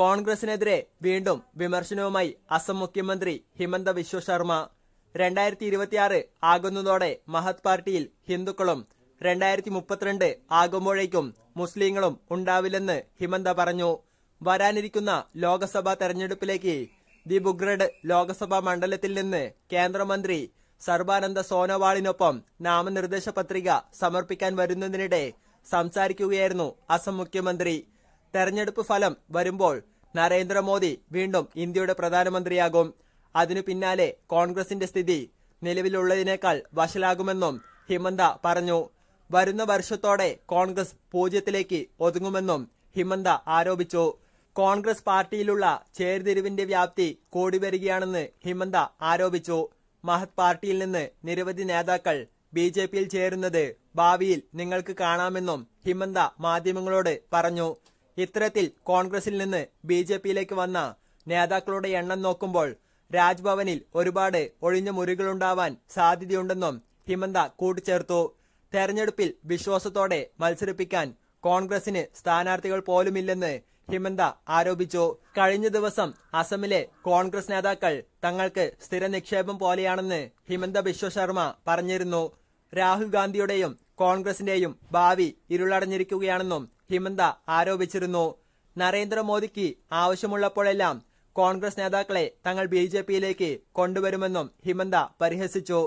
കോൺഗ്രസിനെതിരെ വീണ്ടും വിമർശനവുമായി അസം മുഖ്യമന്ത്രി ഹിമന്ത വിശ്വ ശർമ്മ രണ്ടായിരത്തി ഇരുപത്തിയാറ് ആകുന്നതോടെ മഹത് പാർട്ടിയിൽ ഹിന്ദുക്കളും രണ്ടായിരത്തി മുപ്പത്തിരണ്ട് ആകുമ്പോഴേക്കും മുസ്ലിങ്ങളും ഉണ്ടാവില്ലെന്ന് ഹിമന്ത പറഞ്ഞു വരാനിരിക്കുന്ന ലോക്സഭാ തെരഞ്ഞെടുപ്പിലേക്ക് ദിബുഗ്രഡ് ലോക്സഭാ മണ്ഡലത്തിൽ നിന്ന് കേന്ദ്രമന്ത്രി സർബാനന്ദ സോനോവാളിനൊപ്പം നാമനിർദ്ദേശ പത്രിക സമർപ്പിക്കാൻ വരുന്നതിനിടെ സംസാരിക്കുകയായിരുന്നു അസം മുഖ്യമന്ത്രി തെരഞ്ഞെടുപ്പ് ഫലം വരുമ്പോൾ നരേന്ദ്രമോദി വീണ്ടും ഇന്ത്യയുടെ പ്രധാനമന്ത്രിയാകും അതിനു പിന്നാലെ കോൺഗ്രസിന്റെ സ്ഥിതി നിലവിലുള്ളതിനേക്കാൾ വഷലാകുമെന്നും ഹിമന്ത പറഞ്ഞു വരുന്ന വർഷത്തോടെ കോൺഗ്രസ് പൂജ്യത്തിലേക്ക് ഒതുങ്ങുമെന്നും ഹിമന്ത ആരോപിച്ചു കോൺഗ്രസ് പാർട്ടിയിലുള്ള ചേർതിരിവിന്റെ വ്യാപ്തി കൂടി വരികയാണെന്ന് ഹിമന്ത ആരോപിച്ചു മഹത് പാർട്ടിയിൽ നിന്ന് നിരവധി നേതാക്കൾ ബി ചേരുന്നത് ഭാവിയിൽ നിങ്ങൾക്ക് കാണാമെന്നും ഹിമന്ത മാധ്യമങ്ങളോട് പറഞ്ഞു ഇത്തരത്തിൽ കോൺഗ്രസിൽ നിന്ന് ബി ജെ പിയിലേക്ക് വന്ന നേതാക്കളുടെ എണ്ണം നോക്കുമ്പോൾ രാജ്ഭവനിൽ ഒരുപാട് ഒഴിഞ്ഞ മുറികളുണ്ടാവാൻ സാധ്യതയുണ്ടെന്നും ഹിമന്ത കൂട്ടിച്ചേർത്തു തെരഞ്ഞെടുപ്പിൽ വിശ്വാസത്തോടെ മത്സരിപ്പിക്കാൻ കോൺഗ്രസിന് സ്ഥാനാർത്ഥികൾ പോലുമില്ലെന്ന് ഹിമന്ത ആരോപിച്ചു കഴിഞ്ഞ ദിവസം അസമിലെ കോൺഗ്രസ് നേതാക്കൾ തങ്ങൾക്ക് സ്ഥിര നിക്ഷേപം പോലെയാണെന്ന് ഹിമന്ത ബിശ്വ ശർമ്മ പറഞ്ഞിരുന്നു രാഹുൽ ഗാന്ധിയുടെയും കോൺഗ്രസിന്റെയും ഭാവി ഇരുളടഞ്ഞിരിക്കുകയാണെന്നും ഹിമന്ത ആരോപിച്ചിരുന്നു നരേന്ദ്രമോദിക്ക് ആവശ്യമുള്ളപ്പോഴെല്ലാം കോൺഗ്രസ് നേതാക്കളെ തങ്ങൾ ബി ജെ പിയിലേക്ക് കൊണ്ടുവരുമെന്നും ഹിമന്ത പരിഹസിച്ചു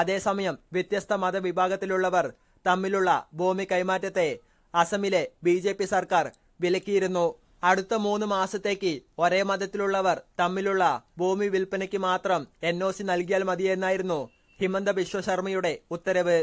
അതേസമയം വ്യത്യസ്ത മതവിഭാഗത്തിലുള്ളവർ തമ്മിലുള്ള ഭൂമി കൈമാറ്റത്തെ അസമിലെ ബി ജെ പി സർക്കാർ വിലക്കിയിരുന്നു അടുത്ത മൂന്ന് മാസത്തേക്ക് ഒരേ മതത്തിലുള്ളവർ തമ്മിലുള്ള ഭൂമി വിൽപ്പനയ്ക്ക് മാത്രം എൻ ഒ സി നൽകിയാൽ മതിയെന്നായിരുന്നു ഹിമന്ത ബിശ്വശർമ്മയുടെ ഉത്തരവ്